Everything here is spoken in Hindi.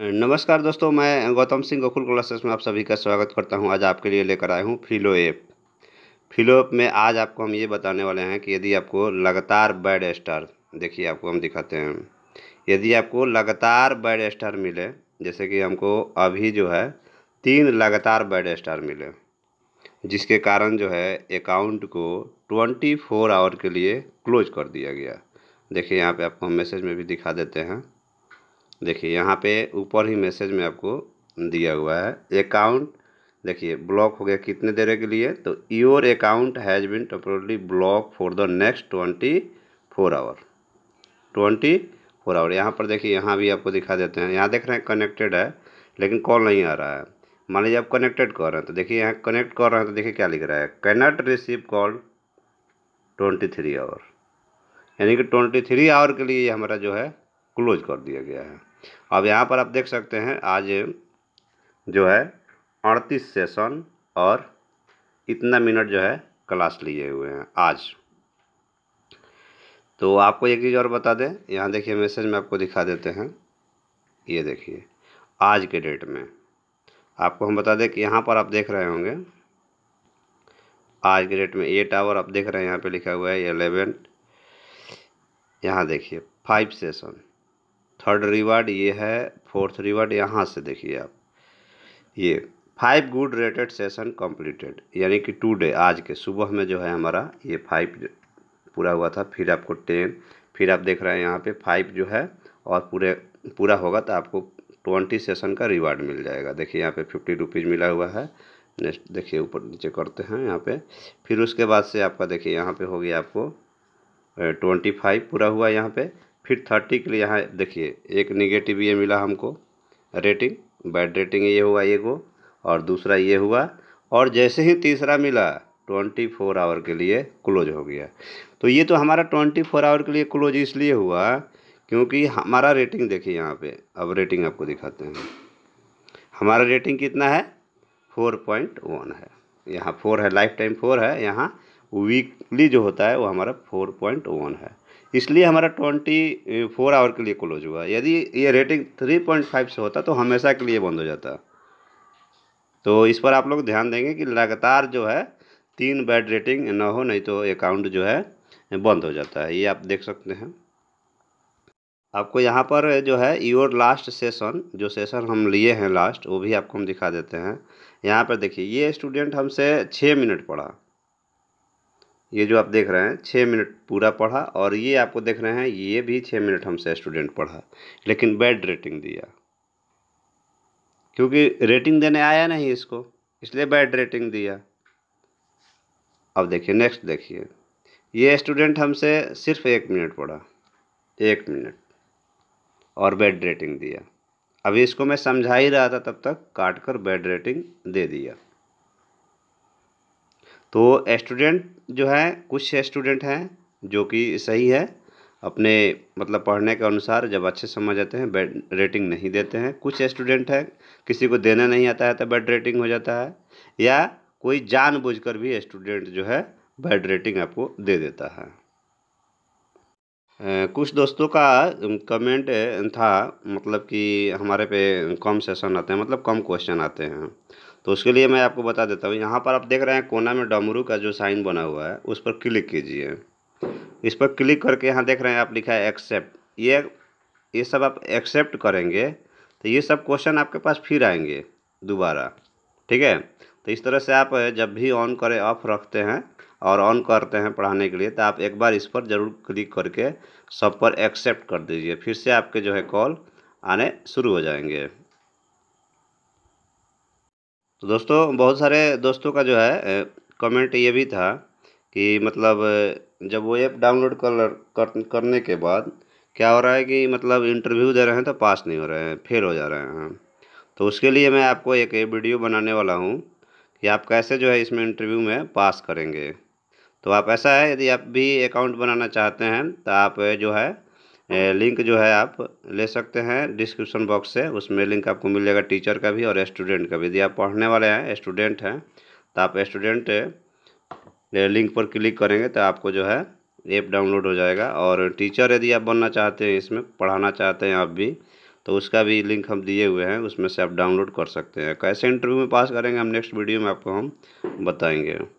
नमस्कार दोस्तों मैं गौतम सिंह गोकुल क्लासेस में आप सभी का स्वागत करता हूं आज आपके लिए लेकर आया हूं फिलो ऐप फिलो ऐप में आज आपको हम ये बताने वाले हैं कि यदि आपको लगातार बैड स्टार देखिए आपको हम दिखाते हैं यदि आपको लगातार बैड स्टार मिले जैसे कि हमको अभी जो है तीन लगातार बैड स्टार मिले जिसके कारण जो है अकाउंट को ट्वेंटी फोर आवर के लिए क्लोज कर दिया गया देखिए यहाँ पर आपको हम मैसेज में भी दिखा देते हैं देखिए यहाँ पे ऊपर ही मैसेज में आपको दिया हुआ है अकाउंट देखिए ब्लॉक हो गया कितने देर के लिए तो your account has been temporarily blocked for the next twenty four hour twenty four hour यहाँ पर देखिए यहाँ भी आपको दिखा देते हैं यहाँ देख रहे हैं कनेक्टेड है लेकिन कॉल नहीं आ रहा है मान लीजिए आप कनेक्टेड कर रहे हैं तो देखिए यहाँ कनेक्ट कर रहे हैं तो देखिए क्या लिख रहा है cannot receive call twenty three hour यानी कि ट्वेंटी थ्री आवर के लिए हमारा जो है क्लोज कर दिया गया है अब यहाँ पर आप देख सकते हैं आज जो है अड़तीस सेशन और इतना मिनट जो है क्लास लिए हुए हैं आज तो आपको एक चीज़ और बता दें यहाँ देखिए मैसेज में आपको दिखा देते हैं ये देखिए आज के डेट में आपको हम बता दें कि यहाँ पर आप देख रहे होंगे आज के डेट में एट आवर आप देख रहे हैं यहाँ पे लिखा हुआ है एलेवन यहाँ देखिए फाइव सेशन थर्ड रिवार्ड ये है फोर्थ रिवार्ड यहाँ से देखिए आप ये five good rated session completed यानी कि टू डे आज के सुबह में जो है हमारा ये फाइव पूरा हुआ था फिर आपको टेन फिर आप देख रहे हैं यहाँ पे फाइव जो है और पूरे पूरा होगा तो आपको ट्वेंटी सेशन का रिवार्ड मिल जाएगा देखिए यहाँ पे फिफ्टी रुपीज़ मिला हुआ है नेक्स्ट देखिए ऊपर नीचे करते हैं यहाँ पे फिर उसके बाद से आपका देखिए यहाँ पे हो गया आपको ट्वेंटी फाइव पूरा हुआ यहाँ पे फिर थर्टी के लिए यहाँ देखिए एक निगेटिव ये मिला हमको रेटिंग बैड रेटिंग ये हुआ ये को और दूसरा ये हुआ और जैसे ही तीसरा मिला ट्वेंटी फोर आवर के लिए क्लोज हो गया तो ये तो हमारा ट्वेंटी फोर आवर के लिए क्लोज इसलिए हुआ क्योंकि हमारा रेटिंग देखिए यहाँ पे अब रेटिंग आपको दिखाते हैं हमारा रेटिंग कितना है फोर पॉइंट वन है यहाँ फोर है लाइफ टाइम फोर है यहाँ वीकली जो होता है वो हमारा फोर पॉइंट वन है इसलिए हमारा ट्वेंटी फोर आवर के लिए क्लोज हुआ यदि ये रेटिंग थ्री पॉइंट फाइव से होता तो हमेशा के लिए बंद हो जाता तो इस पर आप लोग ध्यान देंगे कि लगातार जो है तीन बैड रेटिंग ना हो नहीं तो अकाउंट जो है बंद हो जाता है ये आप देख सकते हैं आपको यहाँ पर जो है योर लास्ट सेशन जो सेशन हम लिए हैं लास्ट वो भी आपको हम दिखा देते हैं यहाँ पर देखिए ये स्टूडेंट हमसे छः मिनट पढ़ा ये जो आप देख रहे हैं छः मिनट पूरा पढ़ा और ये आपको देख रहे हैं ये भी छः मिनट हमसे स्टूडेंट पढ़ा लेकिन बैड रेटिंग दिया क्योंकि रेटिंग देने आया नहीं इसको इसलिए बैड रेटिंग दिया अब देखिए नेक्स्ट देखिए ये स्टूडेंट हमसे सिर्फ एक मिनट पढ़ा एक मिनट और बेड रेटिंग दिया अभी इसको मैं समझा ही रहा था तब तक काट कर बेड रेटिंग दे दिया तो एस्टूडेंट जो है कुछ स्टूडेंट हैं जो कि सही है अपने मतलब पढ़ने के अनुसार जब अच्छे समझ आते हैं बैड रेटिंग नहीं देते हैं कुछ स्टूडेंट हैं किसी को देना नहीं आता है तो बैड रेटिंग हो जाता है या कोई जानबूझकर भी स्टूडेंट जो है बैड रेटिंग आपको दे देता है कुछ दोस्तों का कमेंट था मतलब कि हमारे पे कम सेशन आते हैं मतलब कम क्वेश्चन आते हैं तो उसके लिए मैं आपको बता देता हूँ यहाँ पर आप देख रहे हैं कोना में डमरू का जो साइन बना हुआ है उस पर क्लिक कीजिए इस पर क्लिक करके यहाँ देख रहे हैं आप लिखा है एक्सेप्ट ये ये सब आप एक्सेप्ट करेंगे तो ये सब क्वेश्चन आपके पास फिर आएंगे दोबारा ठीक है तो इस तरह से आप जब भी ऑन करें ऑफ रखते हैं और ऑन करते हैं पढ़ाने के लिए तो आप एक बार इस पर ज़रूर क्लिक करके सब पर एक्सेप्ट कर दीजिए फिर से आपके जो है कॉल आने शुरू हो जाएंगे तो दोस्तों बहुत सारे दोस्तों का जो है कमेंट ये भी था कि मतलब जब वो ऐप डाउनलोड कर, कर करने के बाद क्या हो रहा है कि मतलब इंटरव्यू दे रहे हैं तो पास नहीं हो रहे हैं फेल हो जा रहे हैं तो उसके लिए मैं आपको एक वीडियो बनाने वाला हूँ कि आप कैसे जो है इसमें इंटरव्यू में पास करेंगे तो आप ऐसा है यदि आप भी अकाउंट बनाना चाहते हैं तो आप जो है लिंक जो है आप ले सकते हैं डिस्क्रिप्शन बॉक्स से उसमें लिंक आपको मिल जाएगा टीचर का भी और स्टूडेंट का भी यदि आप पढ़ने वाले हैं स्टूडेंट हैं तो आप स्टूडेंट लिंक पर क्लिक करेंगे तो आपको जो है ऐप डाउनलोड हो जाएगा और टीचर यदि आप बनना चाहते हैं इसमें पढ़ाना चाहते हैं आप भी तो उसका भी लिंक हम दिए हुए हैं उसमें से आप डाउनलोड कर सकते हैं कैसे इंटरव्यू में पास करेंगे हम नेक्स्ट वीडियो में आपको हम बताएंगे